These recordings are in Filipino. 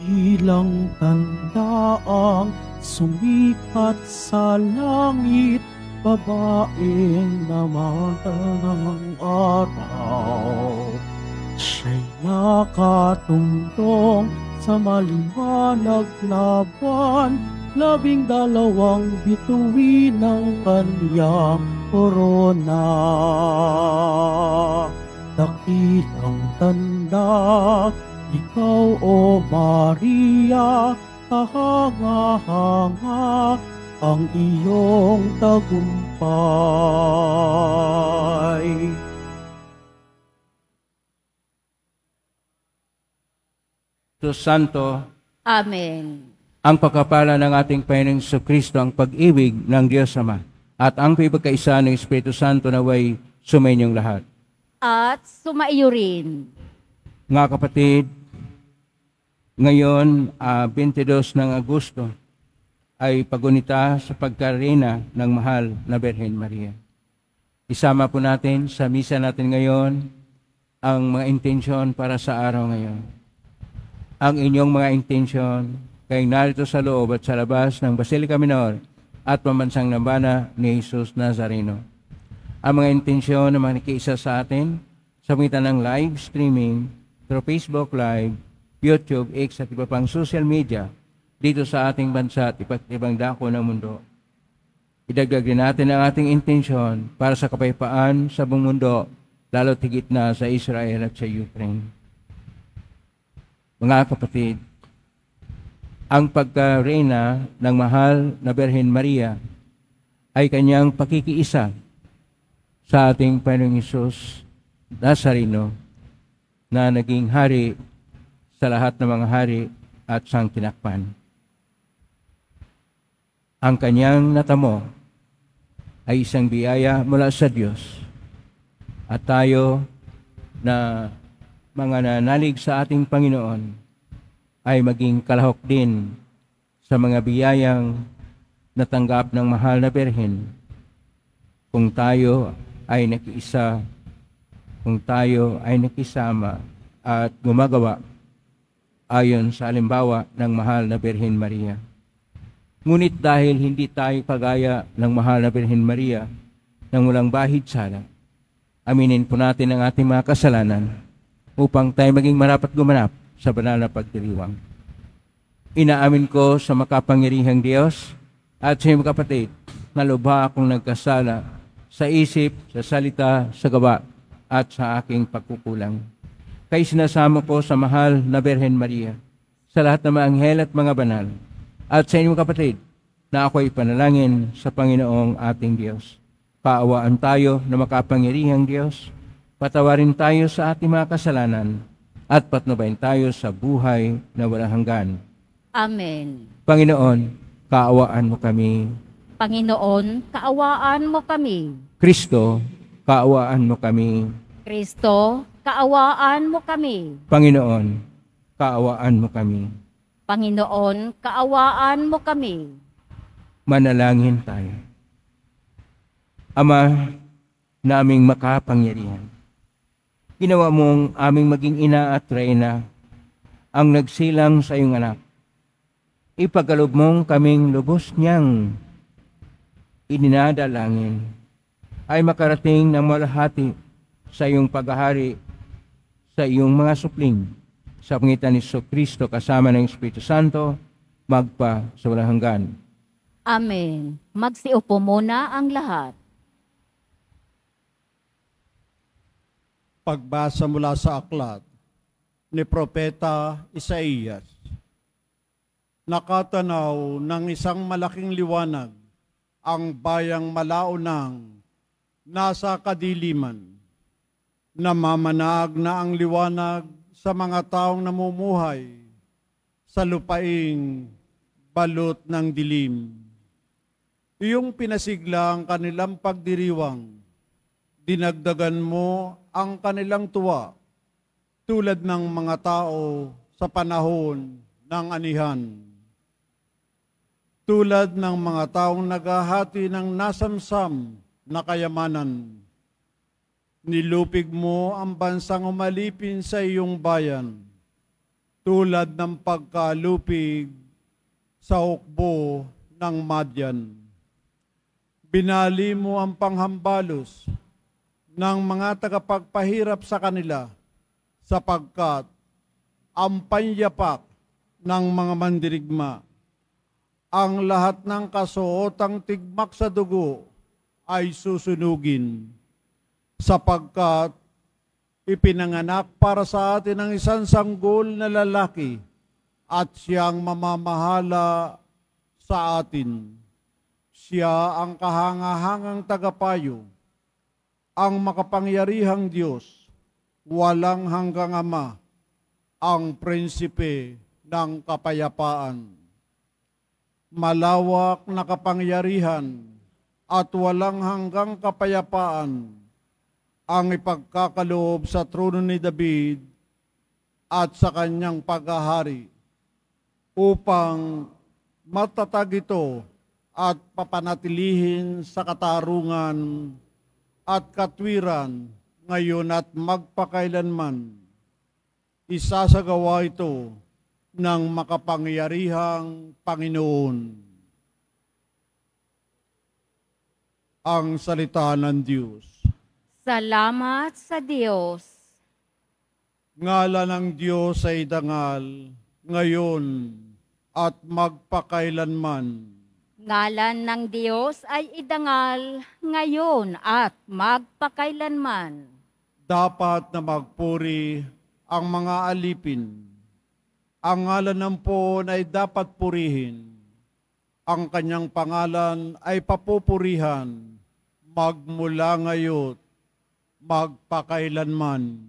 Ilang tanda ang sumikat sa langit Babaeng naman araw Siya'y nakatungtong sa maliwanag na buwan Labing dalawang bituin ng kanyang korona Dakilang tanda ikaw, O Maria, kahanga-hanga ang iyong tagumpay. Diyos Santo, Amen. Ang pagkapala ng ating Panginoong sa Kristo, ang pag-ibig ng Diyos Ama, at ang pagkaisa ng Espiritu Santo na way sumainyong lahat. At sumaiyo rin. Nga kapatid, ngayon, uh, ah, 22 ng Agosto, ay pagunita sa pagkarina ng mahal na Berhen Maria. Isama po natin sa misa natin ngayon ang mga intensyon para sa araw ngayon. Ang inyong mga intensyon kay narito sa loob at sa labas ng Basilica Minor at pamansang nambana ni Jesus Nazareno. Ang mga intensyon na makikiisa sa atin sa pamitan ng live streaming through Facebook Live YouTube, X at iba pang social media dito sa ating bansa at iba't ibang dako ng mundo. Idagdag din natin ang ating intensyon para sa kapayapaan sa buong mundo, lalo tigit na sa Israel at sa Ukraine. Mga kapatid, ang pagkareyna ng mahal na Berhen Maria ay kanyang pakikiisa sa ating Panginoong Isus Nazareno na naging hari sa lahat ng mga hari at sang tinakpan. Ang kanyang natamo ay isang biyaya mula sa Diyos at tayo na mga nanalig sa ating Panginoon ay maging kalahok din sa mga biyayang natanggap ng mahal na Birhen kung tayo ay nakiisa, kung tayo ay nakisama at gumagawa ayon sa alimbawa ng mahal na Birhen Maria. Ngunit dahil hindi tayo kagaya ng mahal na Birhen Maria, nang walang bahid sana, aminin po natin ang ating mga kasalanan upang tayo maging marapat gumanap sa banal na pagdiriwang. Inaamin ko sa makapangyarihang Diyos at sa iyong kapatid na lubha akong nagkasala sa isip, sa salita, sa gawa at sa aking pagkukulang kay sinasamo ko sa mahal na Birhen Maria, sa lahat ng mga anghel at mga banal, at sa inyong kapatid, na ako ay panalangin sa Panginoong ating Diyos. Paawaan tayo na makapangyarihang Diyos, patawarin tayo sa ating mga kasalanan, at patnubayin tayo sa buhay na walang hanggan. Amen. Panginoon, kaawaan mo kami. Panginoon, kaawaan mo kami. Kristo, kaawaan mo kami. Kristo, kaawaan mo kami. Panginoon, kaawaan mo kami. Panginoon, kaawaan mo kami. Manalangin tayo. Ama, naming makapangyarihan. Ginawa mong aming maging ina at reyna ang nagsilang sa iyong anak. Ipagalob mong kaming lubos niyang ininadalangin ay makarating ng malahati sa iyong paghahari sa iyong mga supling sa pangitan ni So Kristo kasama ng Espiritu Santo, magpa sa walang hanggan. Amen. Magsiupo muna ang lahat. Pagbasa mula sa aklat ni Propeta Isaías. Nakatanaw ng isang malaking liwanag ang bayang malaunang nasa kadiliman Namamanag na ang liwanag sa mga taong namumuhay sa lupaing balot ng dilim. Iyong pinasigla ang kanilang pagdiriwang, dinagdagan mo ang kanilang tuwa tulad ng mga tao sa panahon ng anihan. Tulad ng mga taong naghahati ng nasamsam na kayamanan Nilupig mo ang bansang umalipin sa iyong bayan, tulad ng pagkalupig sa hukbo ng Madyan. Binali mo ang panghambalos ng mga tagapagpahirap sa kanila sapagkat ang panyapak ng mga mandirigma. Ang lahat ng kasuotang tigmak sa dugo ay susunugin sapagkat ipinanganak para sa atin ang isang sanggol na lalaki at siyang mamamahala sa atin. Siya ang kahangahangang tagapayo, ang makapangyarihang Diyos, walang hanggang Ama, ang prinsipe ng kapayapaan. Malawak na kapangyarihan at walang hanggang kapayapaan ang ipagkakaloob sa trono ni David at sa kanyang paghahari upang matatag ito at papanatilihin sa katarungan at katwiran ngayon at magpakailanman. Isasagawa ito ng makapangyarihang Panginoon. Ang salita ng Diyos. Salamat sa Diyos. Ngalan ng Diyos ay dangal, ngayon at magpakailanman. Ngalan ng Diyos ay idangal, ngayon at magpakailanman. Dapat na magpuri ang mga alipin. Ang ngalan ng poon ay dapat purihin. Ang kanyang pangalan ay papupurihan magmula ngayon magpakailanman.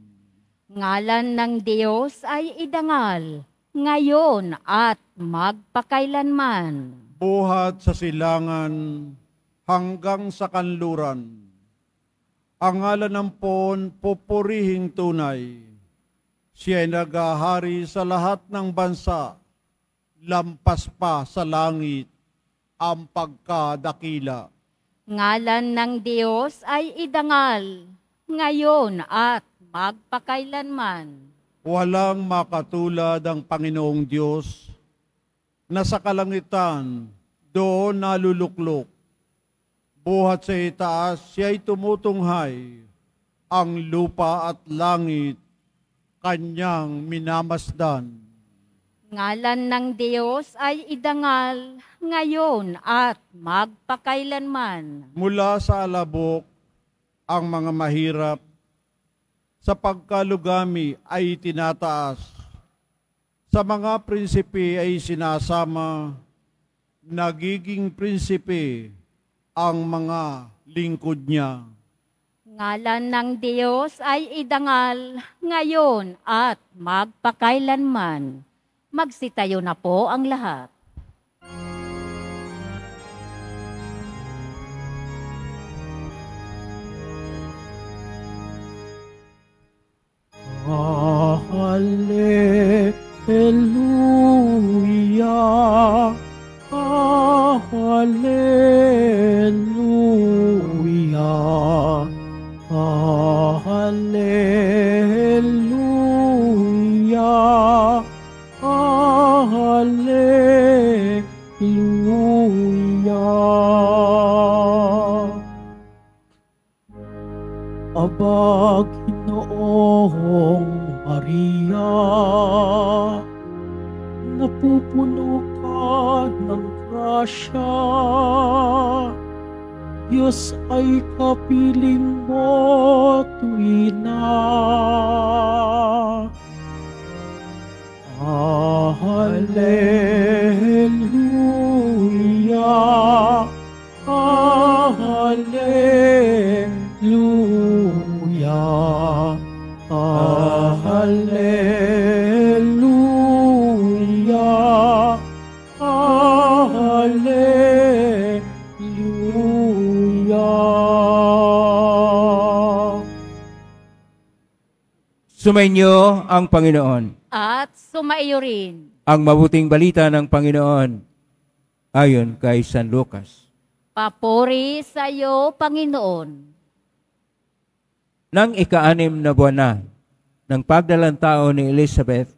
Ngalan ng Diyos ay idangal, ngayon at magpakailanman. Buhat sa silangan hanggang sa kanluran. Ang ngalan ng poon pupurihing tunay. Siya'y nagahari sa lahat ng bansa, lampas pa sa langit ang pagkadakila. Ngalan ng Diyos ay idangal, ngayon at magpakailanman. Walang makatulad ang Panginoong Diyos na sa kalangitan doon naluluklok. Buhat sa itaas, siya'y tumutunghay. Ang lupa at langit, kanyang minamasdan. Ngalan ng Diyos ay idangal ngayon at magpakailanman. Mula sa alabok ang mga mahirap sa pagkalugami ay tinataas. Sa mga prinsipi ay sinasama, nagiging prinsipi ang mga lingkod niya. Ngalan ng Diyos ay idangal ngayon at magpakailanman. Magsitayo na po ang lahat. Hallelujah. Hallelujah. Hallelujah. Hallelujah. Abak Ginoong Maria, napupuno ka ng grasya. Diyos ay kapiling mo tuwina. Sumainyo ang Panginoon. At sumaiyo rin. Ang mabuting balita ng Panginoon ayon kay San Lucas. Papuri sa iyo, Panginoon. Nang ikaanim na buwan na ng pagdalantao ni Elizabeth,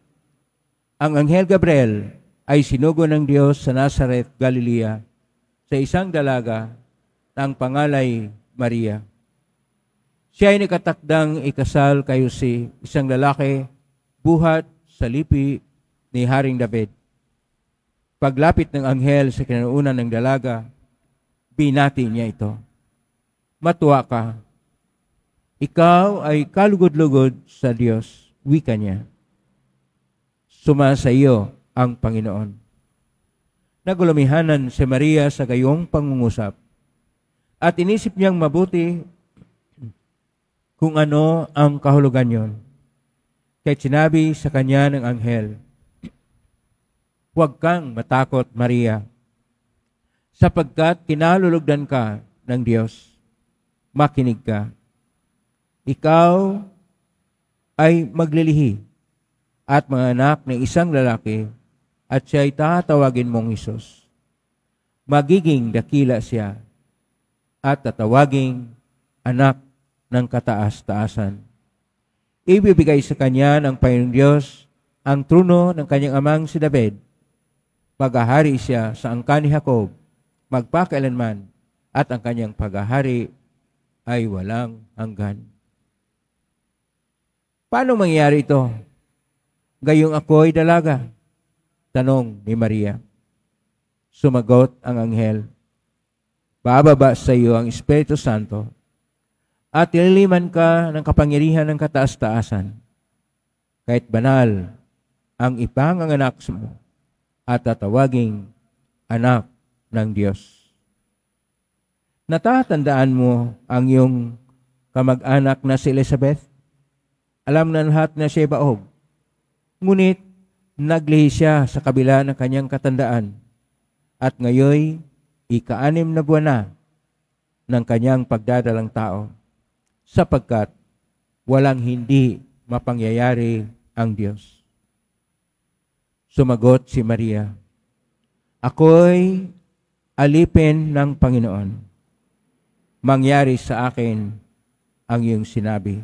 ang Anghel Gabriel ay sinugo ng Diyos sa Nazareth, Galilea, sa isang dalaga na ang pangalay Maria. Siya ay nakatakdang ikasal kayo si isang lalaki, buhat sa lipi ni Haring David. Paglapit ng anghel sa kinaunan ng dalaga, binati niya ito. Matuwa ka. Ikaw ay kalugod-lugod sa Diyos, wika niya. Suma sa iyo ang Panginoon. Nagulumihanan si Maria sa gayong pangungusap at inisip niyang mabuti kung ano ang kahulugan yon. Kahit sinabi sa kanya ng anghel, Huwag kang matakot, Maria, sapagkat kinalulugdan ka ng Diyos. Makinig ka. Ikaw ay maglilihi at mga anak ng isang lalaki at siya ay tatawagin mong Isos. Magiging dakila siya at tatawaging anak ng kataas-taasan. Ibibigay sa kanya ng Panginoon Diyos ang truno ng kanyang amang si David. Paghahari siya sa angka ni Jacob, magpakailanman, at ang kanyang paghahari ay walang hanggan. Paano mangyari ito? Gayong ako'y dalaga. Tanong ni Maria. Sumagot ang anghel. Bababa sa iyo ang Espiritu Santo at nililiman ka ng kapangyarihan ng kataas-taasan. Kahit banal ang ipanganganak mo at tatawaging anak ng Diyos. Natatandaan mo ang iyong kamag-anak na si Elizabeth? Alam na lahat na siya baog. Ngunit naglihi siya sa kabila ng kanyang katandaan at ngayoy ika na buwan na ng kanyang pagdadalang tao sapagkat walang hindi mapangyayari ang Diyos. Sumagot si Maria, Ako'y alipin ng Panginoon. Mangyari sa akin ang iyong sinabi.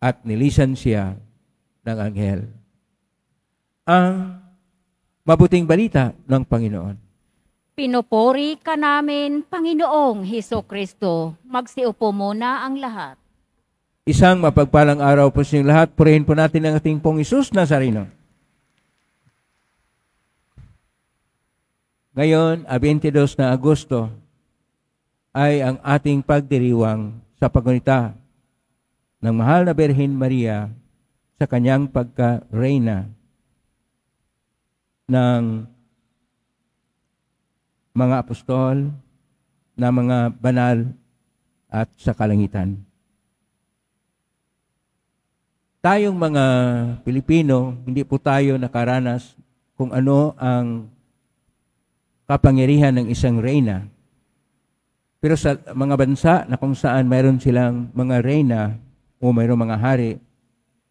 At nilisan siya ng anghel. Ang mabuting balita ng Panginoon. Pinupuri ka namin, Panginoong Heso Kristo. Magsiupo muna ang lahat. Isang mapagpalang araw po sa inyong lahat. Purihin po natin ang ating pong Isus Nazareno. Ngayon, 22 na Agosto, ay ang ating pagdiriwang sa pagunita ng mahal na Berhen Maria sa kanyang pagka-reina ng mga apostol, na mga banal at sa kalangitan. Tayong mga Pilipino, hindi po tayo nakaranas kung ano ang kapangyarihan ng isang reyna. Pero sa mga bansa na kung saan mayroon silang mga reyna o mayroon mga hari,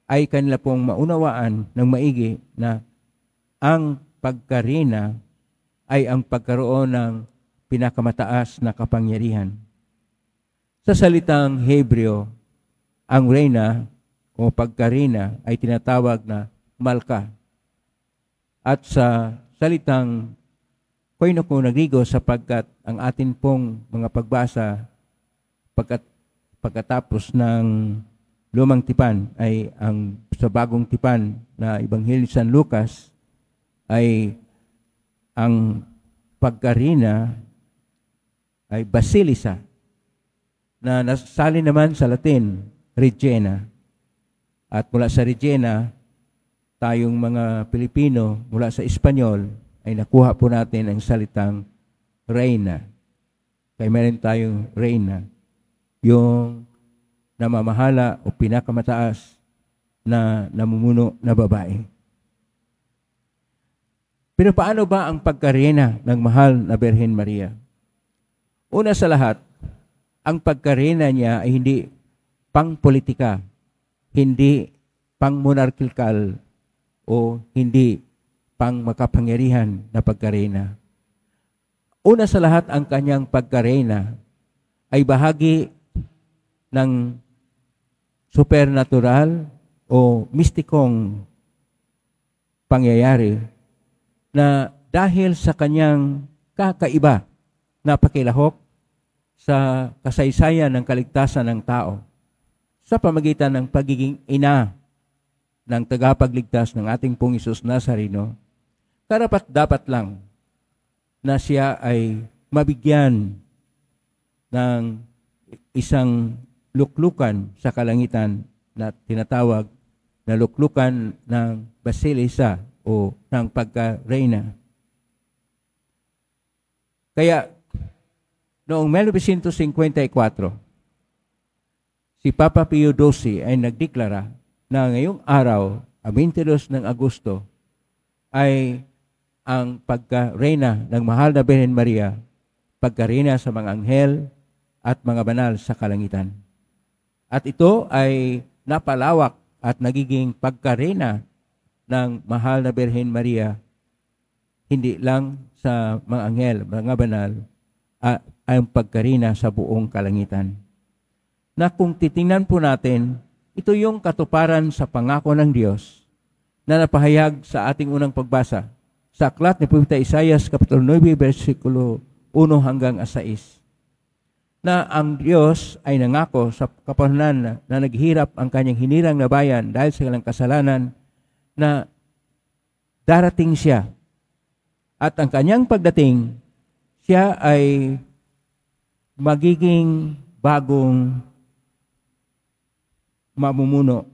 ay kanila pong maunawaan ng maigi na ang pagkarina ay ang pagkaroon ng pinakamataas na kapangyarihan. Sa salitang Hebreo, ang reyna o pagkarina ay tinatawag na malka. At sa salitang koinoko na Grigo sapagkat ang atin pong mga pagbasa pagkat, pagkatapos ng lumang tipan ay ang sa bagong tipan na Ebanghelyo San Lucas ay ang pagkarina ay basilisa na nasali naman sa Latin, Regena. At mula sa Regena, tayong mga Pilipino, mula sa Espanyol, ay nakuha po natin ang salitang Reina. Kaya meron tayong Reina, yung namamahala o pinakamataas na namumuno na babae. Pero paano ba ang pagkarena ng mahal na Berhen Maria? Una sa lahat, ang pagkarena niya ay hindi pang hindi pang-monarchical o hindi pang-makapangyarihan na pagkarena. Una sa lahat, ang kanyang pagkarena ay bahagi ng supernatural o mistikong pangyayari na dahil sa kanyang kakaiba na pakilahok sa kasaysayan ng kaligtasan ng tao sa pamagitan ng pagiging ina ng tagapagligtas ng ating pong Isus Nazareno, karapat dapat lang na siya ay mabigyan ng isang luklukan sa kalangitan na tinatawag na luklukan ng Basilisa o ng pagka-reyna. Kaya, noong 1954, si Papa Pio XII ay nagdeklara na ngayong araw, 22 ng Agosto, ay ang pagka-reyna ng mahal na Beren Maria, pagka-reyna sa mga anghel at mga banal sa kalangitan. At ito ay napalawak at nagiging pagka pagkarena ng mahal na Birhen Maria, hindi lang sa mga anghel, mga banal, ay ang pagkarina sa buong kalangitan. Na kung titingnan po natin, ito yung katuparan sa pangako ng Diyos na napahayag sa ating unang pagbasa sa aklat ni Propeta Isayas, Kapitulo 9, versikulo 1 hanggang 6 na ang Diyos ay nangako sa kapanunan na, na naghirap ang kanyang hinirang na bayan dahil sa kanilang kasalanan na darating siya. At ang kanyang pagdating, siya ay magiging bagong mamumuno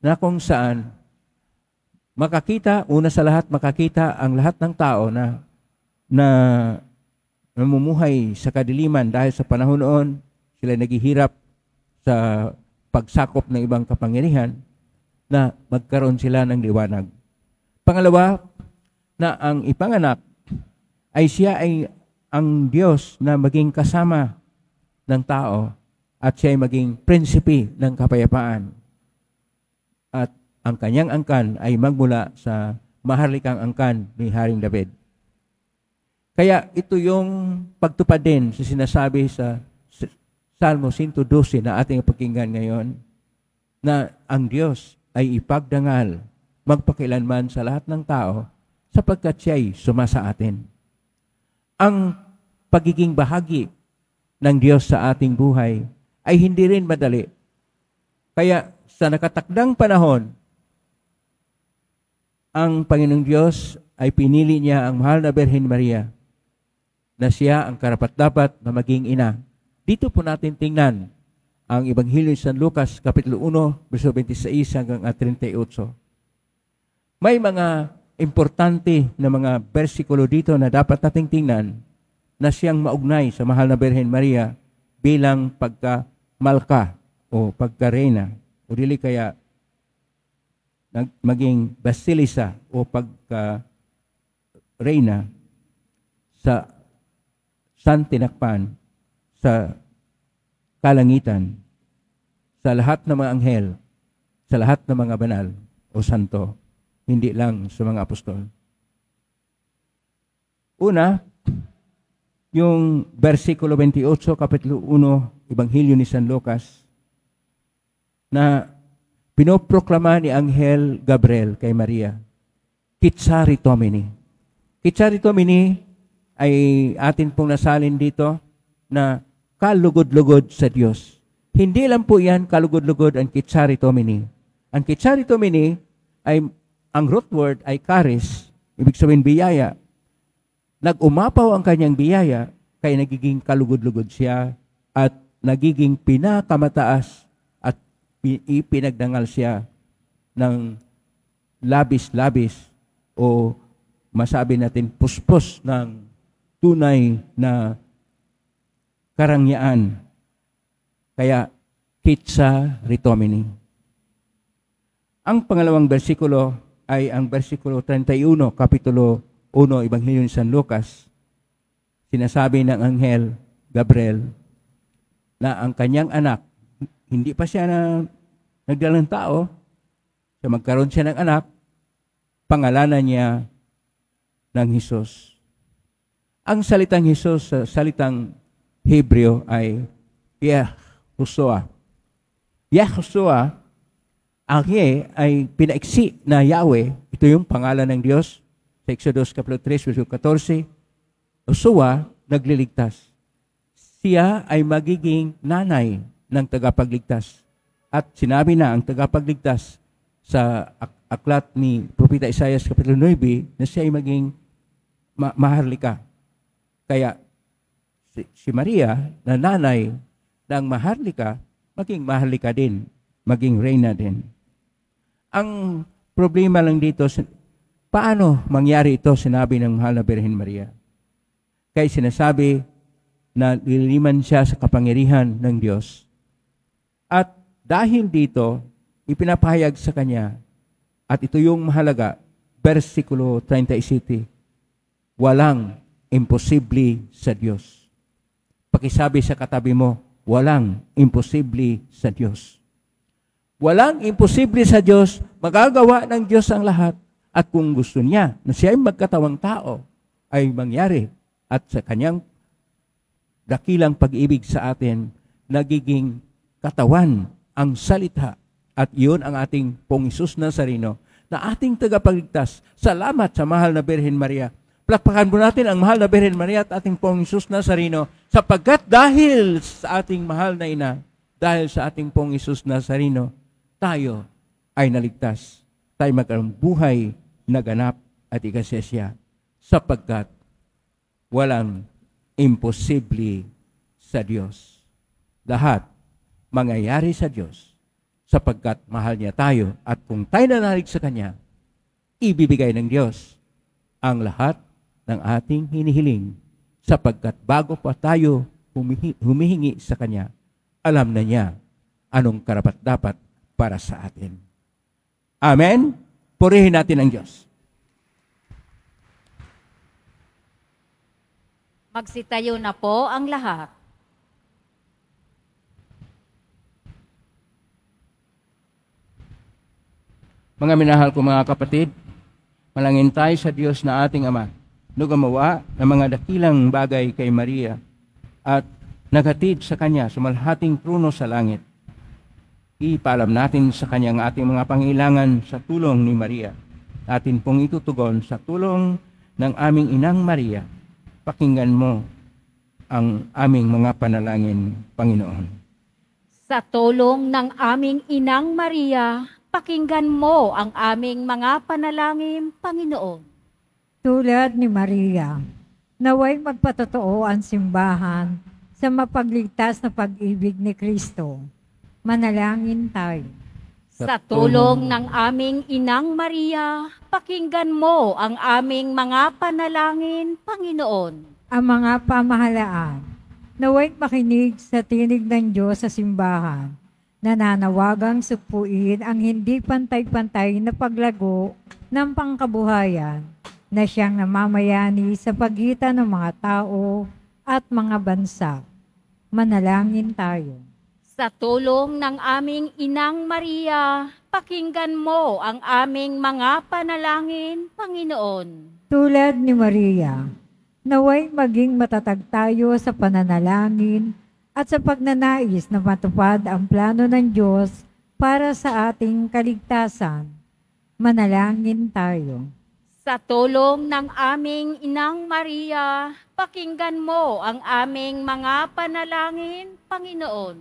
na kung saan makakita, una sa lahat, makakita ang lahat ng tao na na namumuhay sa kadiliman dahil sa panahon noon, sila naghihirap sa pagsakop ng ibang kapangyarihan na magkaroon sila ng liwanag. Pangalawa, na ang ipanganak ay siya ay ang Diyos na maging kasama ng tao at siya ay maging prinsipi ng kapayapaan. At ang kanyang angkan ay magmula sa maharlikang angkan ni Haring David. Kaya ito yung pagtupad din sa sinasabi sa Salmo 112 na ating pakinggan ngayon na ang Diyos ay ipagdangal magpakilanman sa lahat ng tao sapagkat siya'y suma sa atin. Ang pagiging bahagi ng Diyos sa ating buhay ay hindi rin madali. Kaya sa nakatakdang panahon, ang Panginoong Diyos ay pinili niya ang mahal na Berhen Maria na siya ang karapat-dapat na maging ina. Dito po natin tingnan ang Ebanghelyo ni San Lucas, Kapitulo 1, verso 26 hanggang 38. Ah, May mga importante na mga versikulo dito na dapat nating tingnan na siyang maugnay sa mahal na Birhen Maria bilang pagka malka o pagka pagkarena o dili kaya maging basilisa o pagka reyna sa San Tinakpan sa kalangitan sa lahat ng mga anghel, sa lahat ng mga banal o santo, hindi lang sa mga apostol. Una, yung versikulo 28, kapitulo 1, Ebanghelyo ni San Lucas, na pinoproklama ni Anghel Gabriel kay Maria, Kitsari Tomini. Kitsari Tomini ay atin pong nasalin dito na kalugod-lugod sa Diyos. Hindi lang po yan kalugod-lugod ang kitsari tomini. Ang kitsari tomini ay, ang root word ay karis, ibig sabihin biyaya. Nagumapaw ang kanyang biyaya, kaya nagiging kalugod-lugod siya at nagiging pinakamataas at ipinagdangal siya ng labis-labis o masabi natin puspos ng tunay na karangyaan. Kaya, kitsa ritomini. Ang pangalawang bersikulo ay ang bersikulo 31, Kapitulo 1, Ebanghelyo ni San Lucas. Sinasabi ng Anghel Gabriel na ang kanyang anak, hindi pa siya na nagdalang tao, siya magkaroon siya ng anak, pangalanan niya ng Hesus. Ang salitang Hesus sa salitang Hebreo ay Yahushua. Yahushua, ang ye ay pinaiksi na Yahweh. Ito yung pangalan ng Diyos. Sa Exodus 3, verse 14, Joshua, nagliligtas. Siya ay magiging nanay ng tagapagligtas. At sinabi na ang tagapagligtas sa aklat ni Propeta Isaiah Kapitulo 9 na siya ay maging ma- maharlika. Kaya si, si Maria na nanay ng maharlika, maging maharlika din, maging reyna din. Ang problema lang dito, paano mangyari ito sinabi ng mahal na Birhen Maria? Kaya sinasabi na liliman siya sa kapangyarihan ng Diyos. At dahil dito, ipinapahayag sa kanya, at ito yung mahalaga, versikulo 37, walang imposible sa Diyos. Pakisabi sa katabi mo, walang imposible sa Diyos. Walang imposible sa Diyos, magagawa ng Diyos ang lahat. At kung gusto niya na siya ay magkatawang tao, ay mangyari. At sa kanyang dakilang pag-ibig sa atin, nagiging katawan ang salita. At iyon ang ating pong Isus Nazareno na ating tagapagligtas. Salamat sa mahal na Birhen Maria Palakpakan po natin ang mahal na Birhen Maria at ating pong Isus Nazarino sapagkat dahil sa ating mahal na ina, dahil sa ating pong Isus Nazarino, tayo ay naligtas. Tayo magkaroon buhay na ganap at ikasesya sapagkat walang imposible sa Diyos. Lahat mangyayari sa Diyos sapagkat mahal niya tayo at kung tayo nanalig sa Kanya, ibibigay ng Diyos ang lahat ng ating hinihiling sapagkat bago pa tayo humihingi sa Kanya, alam na niya anong karapat-dapat para sa atin. Amen? Purihin natin ang Diyos. Magsitayo na po ang lahat. Mga minahal ko mga kapatid, malangin tayo sa Diyos na ating Ama no gumawa ng mga dakilang bagay kay Maria at naghatid sa kanya sa malhating trono sa langit. Ipalam natin sa kanya ang ating mga pangilangan sa tulong ni Maria. Atin pong itutugon sa tulong ng aming Inang Maria. Pakinggan mo ang aming mga panalangin, Panginoon. Sa tulong ng aming Inang Maria, pakinggan mo ang aming mga panalangin, Panginoon tulad ni Maria. Naway magpatotoo ang simbahan sa mapagligtas na pag-ibig ni Kristo. Manalangin tayo. Sa tulong ng aming Inang Maria, pakinggan mo ang aming mga panalangin, Panginoon. Ang mga pamahalaan, naway makinig sa tinig ng Diyos sa simbahan, nananawagang supuin ang hindi pantay-pantay na paglago ng pangkabuhayan na siyang namamayani sa pagitan ng mga tao at mga bansa. Manalangin tayo. Sa tulong ng aming Inang Maria, pakinggan mo ang aming mga panalangin, Panginoon. Tulad ni Maria, naway maging matatag tayo sa pananalangin at sa pagnanais na matupad ang plano ng Diyos para sa ating kaligtasan. Manalangin tayo. Sa tulong ng aming Inang Maria, pakinggan mo ang aming mga panalangin, Panginoon.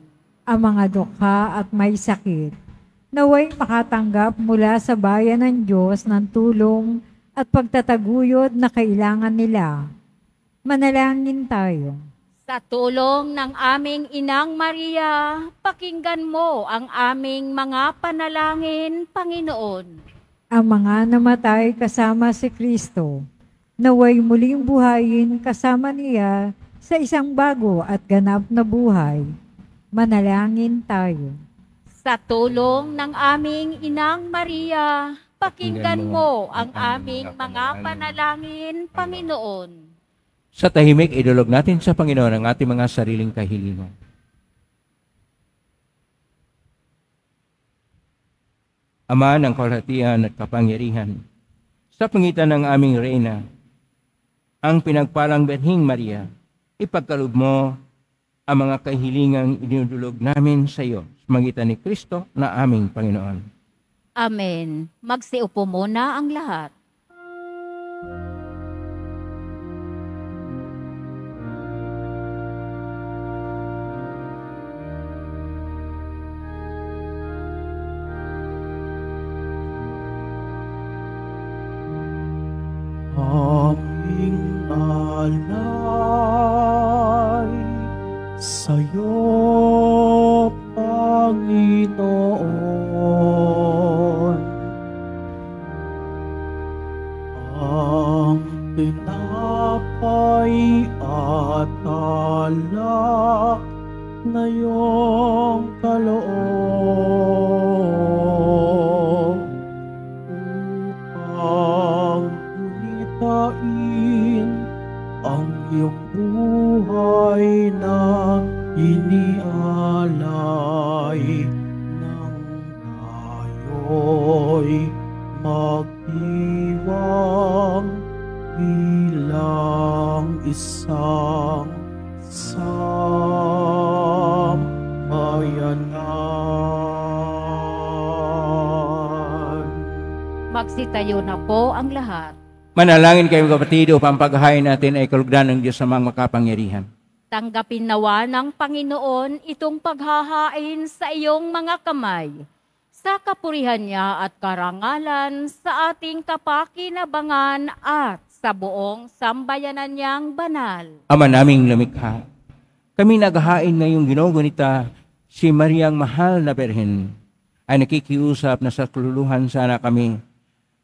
Ang mga dukha at may sakit, naway makatanggap mula sa bayan ng Diyos ng tulong at pagtataguyod na kailangan nila. Manalangin tayo. Sa tulong ng aming Inang Maria, pakinggan mo ang aming mga panalangin, Panginoon ang mga namatay kasama si Kristo, naway muling buhayin kasama niya sa isang bago at ganap na buhay. Manalangin tayo. Sa tulong ng aming Inang Maria, pakinggan mo ang aming mga panalangin, Panginoon. Sa tahimik, idulog natin sa Panginoon ang ating mga sariling kahilingan. Ama ng kalhatian at kapangyarihan, sa pangitan ng aming Reyna, ang pinagpalang Berhing Maria, ipagkaloob mo ang mga kahilingang inudulog namin sa iyo sa magitan ni Kristo na aming Panginoon. Amen. Magsiupo muna ang lahat. Magsitayo na po ang lahat. Manalangin kayo kapatid upang paghahain natin ay kalugdan ng Diyos sa mga makapangyarihan. Tanggapin nawa ng Panginoon itong paghahain sa iyong mga kamay sa kapurihan niya at karangalan sa ating kapakinabangan at sa buong sambayanan niyang banal. Ama naming lumikha, kami naghahain ngayong ginogunita ah, si Mariang Mahal na Berhen ay nakikiusap na sa kululuhan sana kami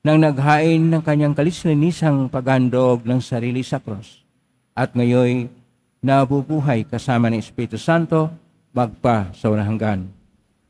nang naghain ng kanyang kalislinisang pagandog ng sarili sa cross at ngayon nabubuhay kasama ng Espiritu Santo magpa sa unang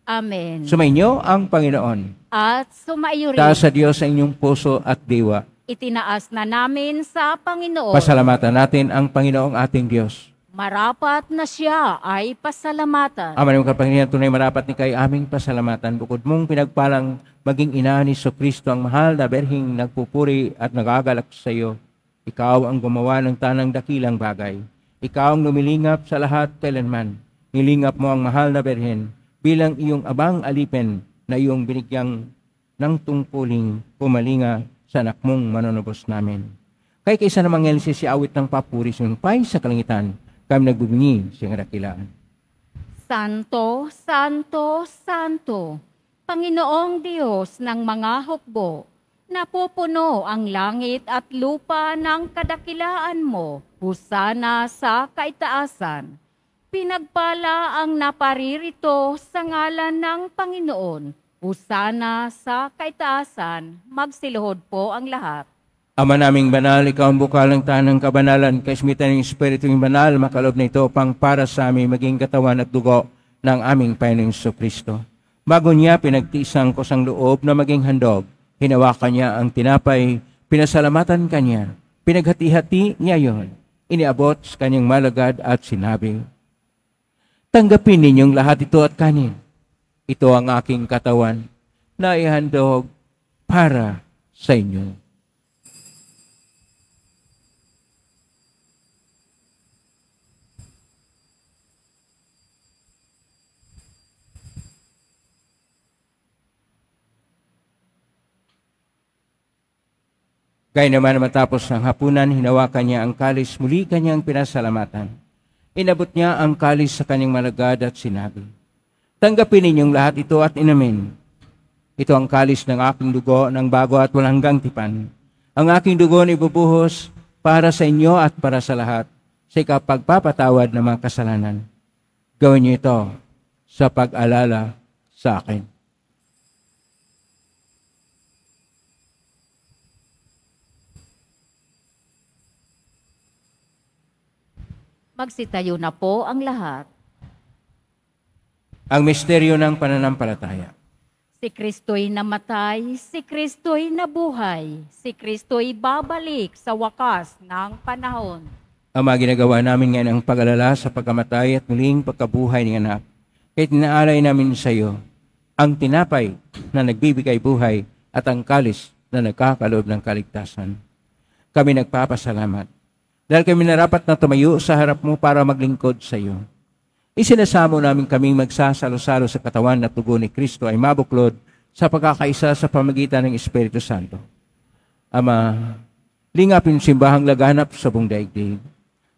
Amen. Sumainyo ang Panginoon. At sumaiyo rin. sa Diyos sa inyong puso at diwa. Itinaas na namin sa Panginoon. Pasalamatan natin ang Panginoong ating Diyos. Marapat na siya ay pasalamatan. Ama ng kapangyarihan, tunay marapat ni kay aming pasalamatan. Bukod mong pinagpalang maging ina ni So Kristo ang mahal na berhing nagpupuri at nagagalak sa iyo. Ikaw ang gumawa ng tanang dakilang bagay. Ikaw ang lumilingap sa lahat kailanman. Nilingap mo ang mahal na berhen bilang iyong abang alipin na iyong binigyang ng tungkuling pumalinga sa anak mong manonobos namin. Kaya kaysa namang si awit ng papuri sa sumpay sa kalangitan, kami nagbubingi sa iyong dakilaan. Santo, Santo, Santo, Panginoong Diyos ng mga hukbo, napupuno ang langit at lupa ng kadakilaan mo, husana sa kaitaasan. Pinagpala ang naparirito sa ngalan ng Panginoon, husana sa kaitaasan. Magsiluhod po ang lahat. Ama naming banal, ikaw ang bukal ng tanang kabanalan, kaismitan ng Espiritu ng banal, makalob na ito upang para sa amin maging katawan at dugo ng aming Panginoon sa Kristo. Bago niya pinagtisang ko sang loob na maging handog, hinawakan niya ang tinapay, pinasalamatan kanya, pinaghati-hati niya yon, iniabot sa kanyang malagad at sinabi, Tanggapin ninyong lahat ito at kanin. Ito ang aking katawan na ihandog para sa inyo. Gaya naman matapos ang hapunan, hinawakan niya ang kalis, muli kanyang pinasalamatan. Inabot niya ang kalis sa kanyang malagad at sinabi, Tanggapin ninyong lahat ito at inamin. Ito ang kalis ng aking dugo ng bago at walang hanggang tipan. Ang aking dugo na ibubuhos para sa inyo at para sa lahat sa ikapagpapatawad ng mga kasalanan. Gawin niyo ito sa pag-alala sa akin. Magsitayo na po ang lahat. Ang misteryo ng pananampalataya. Si Kristo'y namatay, si Kristo'y nabuhay, si Kristo'y babalik sa wakas ng panahon. Ang mga ginagawa namin ngayon ang pag sa pagkamatay at muling pagkabuhay ng anak. Kahit inaalay namin sa iyo ang tinapay na nagbibigay buhay at ang kalis na nagkakaloob ng kaligtasan. Kami nagpapasalamat dahil kami narapat na tumayo sa harap mo para maglingkod sa iyo. Isinasamo namin kaming magsasalo-salo sa katawan na tugon ni Kristo ay mabuklod sa pagkakaisa sa pamagitan ng Espiritu Santo. Ama, lingapin simbahang laganap sa buong daigdig.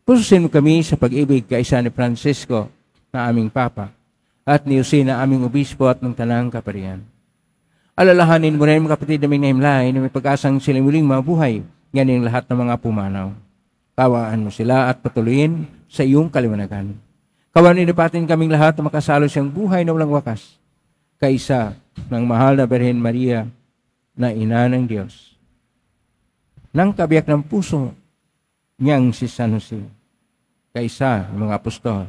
Pususin mo kami sa pag-ibig kaisa ni Francisco na aming Papa at ni Jose na aming Obispo at ng Tanang Kaparian. Alalahanin mo rin mga kapatid naming na himlay na may pag-asang sila muling mabuhay, ganing lahat ng mga pumanaw. Tawaan mo sila at patuloyin sa iyong kaliwanagan. Kawanin patin kaming lahat na makasalo siyang buhay na walang wakas kaisa ng mahal na Berhen Maria na ina ng Diyos. Nang kabiyak ng puso niyang si San Jose kaisa ng mga apostol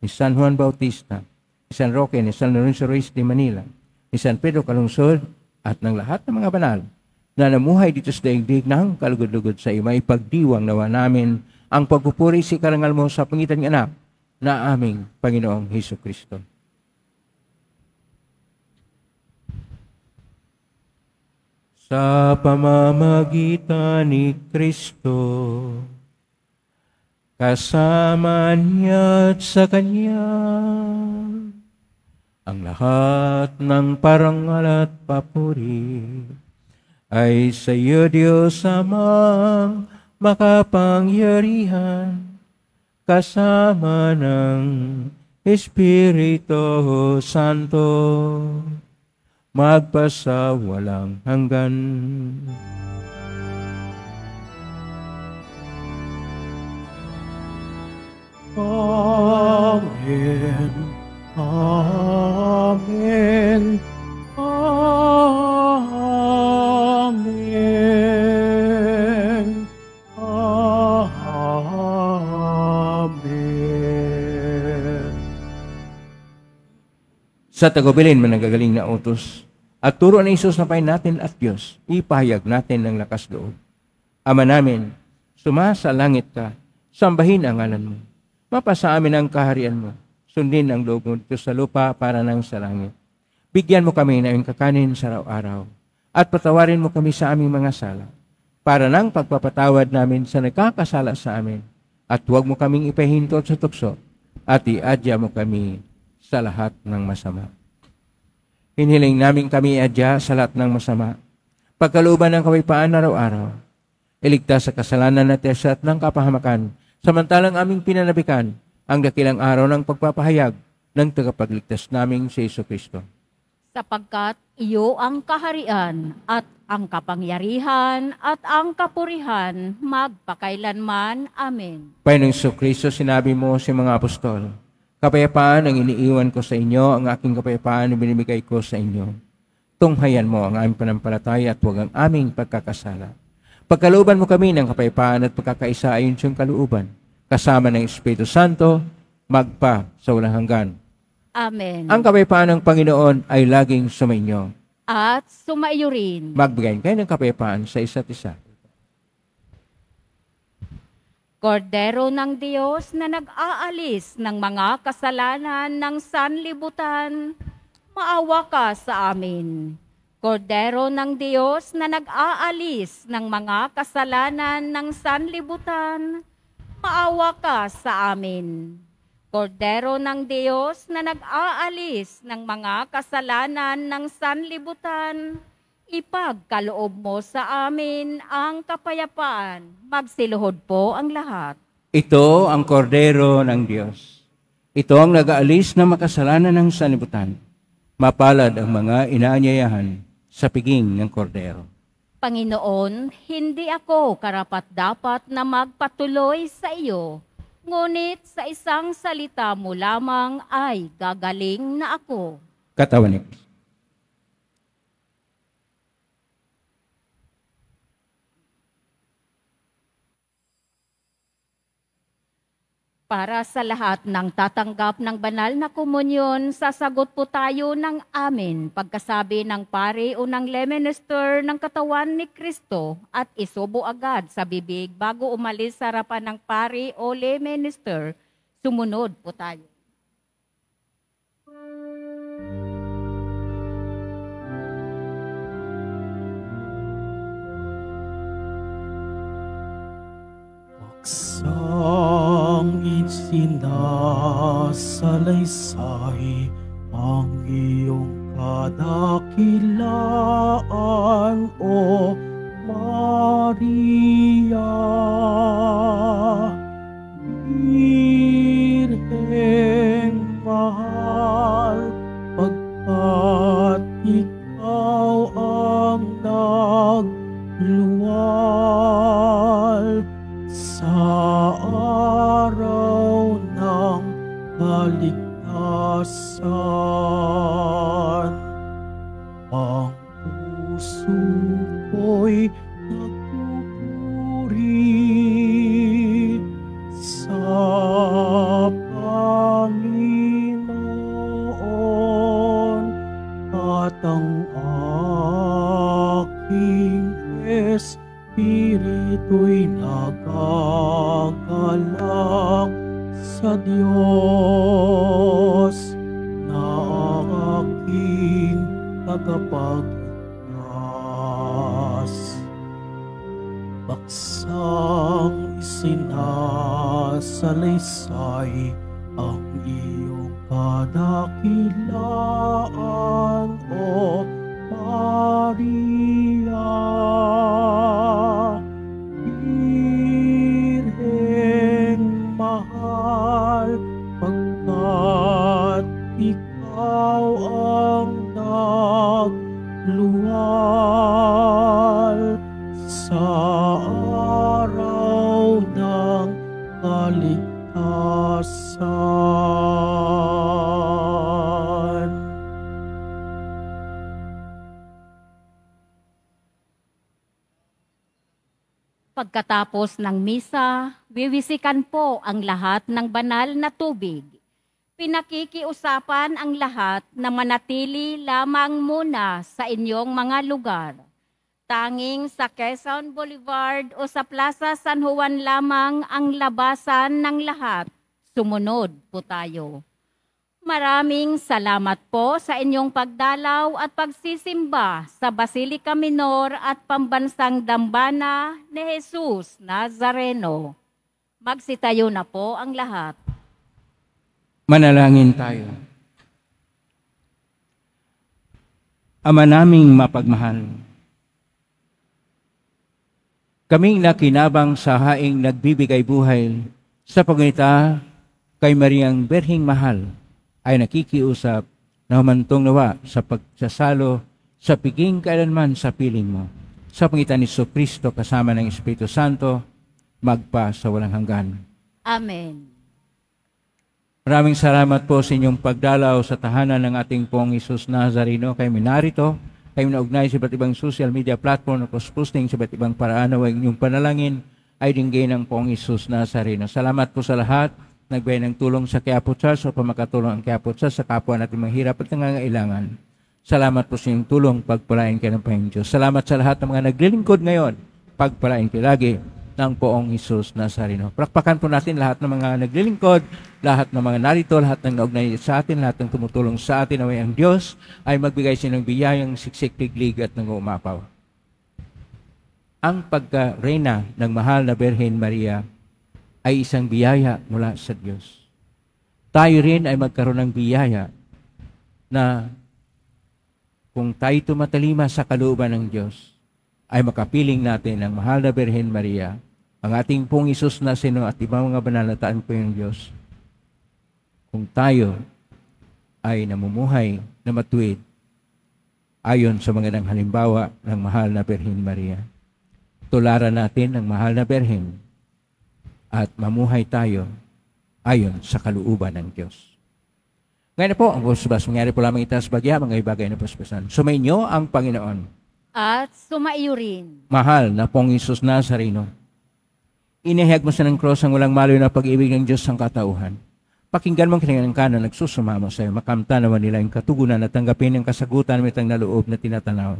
ni San Juan Bautista, ni San Roque, ni San Lorenzo Ruiz de Manila, ni San Pedro Calungsod at ng lahat ng mga banal na namuhay dito sa daigdig ng kalugod-lugod sa ima. Ipagdiwang nawa namin ang pagpupuri si karangal mo sa pangitan ng anak na aming Panginoong Heso Kristo. Sa pamamagitan ni Kristo, kasama niya at sa Kanya, ang lahat ng parangal at papuri, ay sa iyo Diyos amang makapangyarihan kasama ng Espiritu Santo magpasa walang hanggan. Amen. Amen. sa tagubilin man nagagaling na utos. At turo ni Isus na natin at Diyos, ipahayag natin ng lakas loob. Ama namin, sumasa langit ka, sambahin ang ngalan mo. Mapasa amin ang kaharian mo. Sundin ang loob mo dito sa lupa para nang sa langit. Bigyan mo kami ng kakanin sa araw-araw at patawarin mo kami sa aming mga sala para nang pagpapatawad namin sa nagkakasala sa amin at huwag mo kaming ipahintot sa tukso at iadya mo kami sa lahat ng masama. Hiniling namin kami adya sa lahat ng masama. Pagkaluban ng kawipaan araw-araw, iligtas sa kasalanan at sa ng kapahamakan, samantalang aming pinanabikan ang dakilang araw ng pagpapahayag ng tagapagligtas naming si Iso Kristo. Sapagkat iyo ang kaharian at ang kapangyarihan at ang kapurihan magpakailanman. Amen. Panginoong Kristo, sinabi mo sa si mga apostol, Kapayapaan ang iniiwan ko sa inyo, ang aking kapayapaan na binibigay ko sa inyo. Tunghayan mo ang aming panampalataya at huwag ang aming pagkakasala. Pagkalooban mo kami ng kapayapaan at pagkakaisa ayon sa kalooban, kasama ng Espiritu Santo, magpa sa walang hanggan. Amen. Ang kapayapaan ng Panginoon ay laging sumainyo. At sumaiyo rin. Magbigay kayo ng kapayapaan sa isa't isa. Kordero ng Diyos na nag-aalis ng mga kasalanan ng sanlibutan, maawa ka sa amin. Kordero ng Diyos na nag-aalis ng mga kasalanan ng sanlibutan, maawa ka sa amin. Kordero ng Diyos na nag-aalis ng mga kasalanan ng sanlibutan, maawa ka sa amin ipagkaloob mo sa amin ang kapayapaan. Magsiluhod po ang lahat. Ito ang kordero ng Diyos. Ito ang nagaalis ng na makasalanan ng sanibutan. Mapalad ang mga inaanyayahan sa piging ng kordero. Panginoon, hindi ako karapat-dapat na magpatuloy sa iyo, ngunit sa isang salita mo lamang ay gagaling na ako. Katawanik. Para sa lahat ng tatanggap ng banal na komunyon, sasagot po tayo ng amin pagkasabi ng pare o ng leminister ng katawan ni Kristo at isubo agad sa bibig bago umalis sa harapan ng pare o leminister. Sumunod po tayo. Bansang isinasalaysay ang iyong kadakilaan, O Maria. Birheng mahal, pagkat ikaw ang nagluwa. kaligtasan. Ang puso ko'y nagpupuri sa Panginoon at ang aking espiritu'y nagagalak sa Diyos. lençóis Pagkatapos ng misa, wiwisikan po ang lahat ng banal na tubig. Pinakikiusapan ang lahat na manatili lamang muna sa inyong mga lugar. Tanging sa Quezon Boulevard o sa Plaza San Juan lamang ang labasan ng lahat. Sumunod po tayo. Maraming salamat po sa inyong pagdalaw at pagsisimba sa Basilica Minor at Pambansang Dambana ni Jesus Nazareno. Magsitayo na po ang lahat. Manalangin tayo. Ama naming mapagmahal, kaming nakinabang sa haing nagbibigay buhay sa pagunita kay Mariang Berhing Mahal, ay nakikiusap na humantong nawa sa pagsasalo sa piging kailanman sa piling mo. Sa pangitan ni Kristo kasama ng Espiritu Santo, magpa sa walang hanggan. Amen. Maraming salamat po sa inyong pagdalaw sa tahanan ng ating pong Isus Nazareno kay Minarito. Kayo naugnay sa iba't ibang social media platform na posting sa iba't ibang paraan na inyong panalangin ay dinggay ng pong Isus Nazareno. Salamat po sa lahat nagbigay ng tulong sa Kiaputsas upang makatulong ang Kiaputsas sa kapwa natin mahirap at nangangailangan. Salamat po sa inyong tulong. Pagpalain kayo ng Panginoon Diyos. Salamat sa lahat ng mga naglilingkod ngayon. Pagpalain kayo lagi ng poong Isus Nazareno. Prakpakan po natin lahat ng mga naglilingkod, lahat ng mga narito, lahat ng naugnay sa atin, lahat ng tumutulong sa atin away ang Diyos ay magbigay siya ng biyayang siksik, tiglig at nang umapaw. Ang pagka-reyna ng mahal na Berhen Maria ay isang biyaya mula sa Diyos. Tayo rin ay magkaroon ng biyaya na kung tayo tumatalima sa kalooban ng Diyos, ay makapiling natin ang mahal na Birhen Maria, ang ating pong Isus na sino at ibang mga banalataan po yung Diyos, kung tayo ay namumuhay na matuwid ayon sa mga nang halimbawa ng mahal na Birhen Maria. Tularan natin ang mahal na Birhen at mamuhay tayo ayon sa kaluuban ng Diyos. Ngayon po, ang busbas, mangyari po lamang itaas bagya, mga ibagay na busbasan. Sumainyo ang Panginoon. At sumaiyo rin. Mahal na pong Isus Nazareno. Inihayag mo sa ng cross ang walang maloy na pag-ibig ng Diyos ang katauhan. Pakinggan mong kanilang kanan, nagsusumamo sa iyo. Makamta naman nila ang katugunan at tanggapin ang kasagutan may tang naloob na tinatanaw.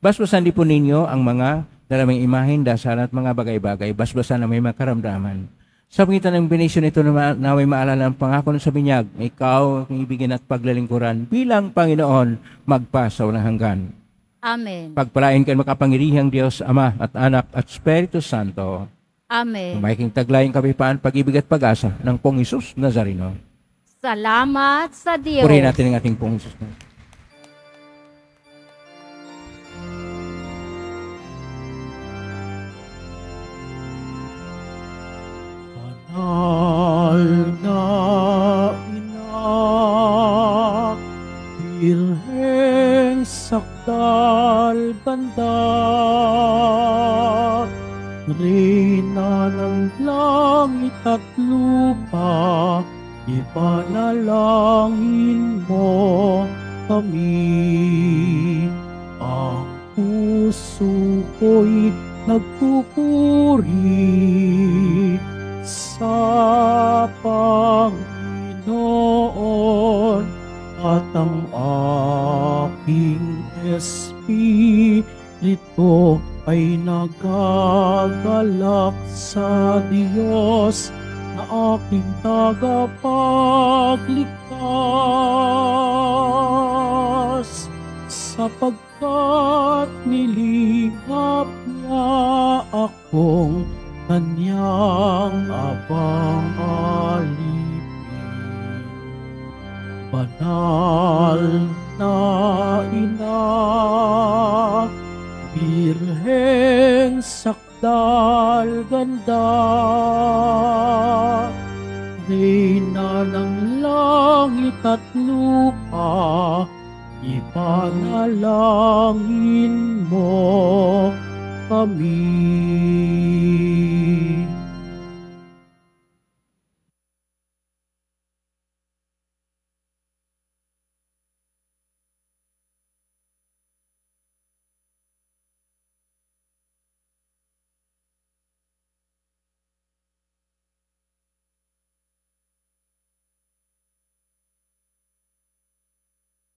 Basbasan di po ninyo ang mga Dalamang imahin, dasal at mga bagay-bagay, basbasan na may makaramdaman. Sa pangitan ng binisyon ito na may maalala ang pangako ng sabinyag, ikaw ang ibigin at paglalingkuran bilang Panginoon magpasaw na hanggan. Amen. Pagpalain ka makapangirihang Diyos, Ama at Anak at Espiritu Santo. Amen. Mahiking taglay ang kapipaan, pag-ibig at pag-asa ng Pong Isus Nazarino. Salamat sa Diyos. Purihin natin ang ating Pong Isus Nazarino. Mahal na ina, birheng sakdal banda, Reyna ng langit at lupa, ipanalangin mo kami. Ang puso ko'y nagpupuri, sa Panginoon at ang aking espiritu ay nagagalak sa Diyos na aking tagapagligtas sapagkat nilingap niya akong kanyang abang alipin. Banal na ina, birhen sakdal ganda, Reyna ng langit at lupa, ipanalangin mo kami.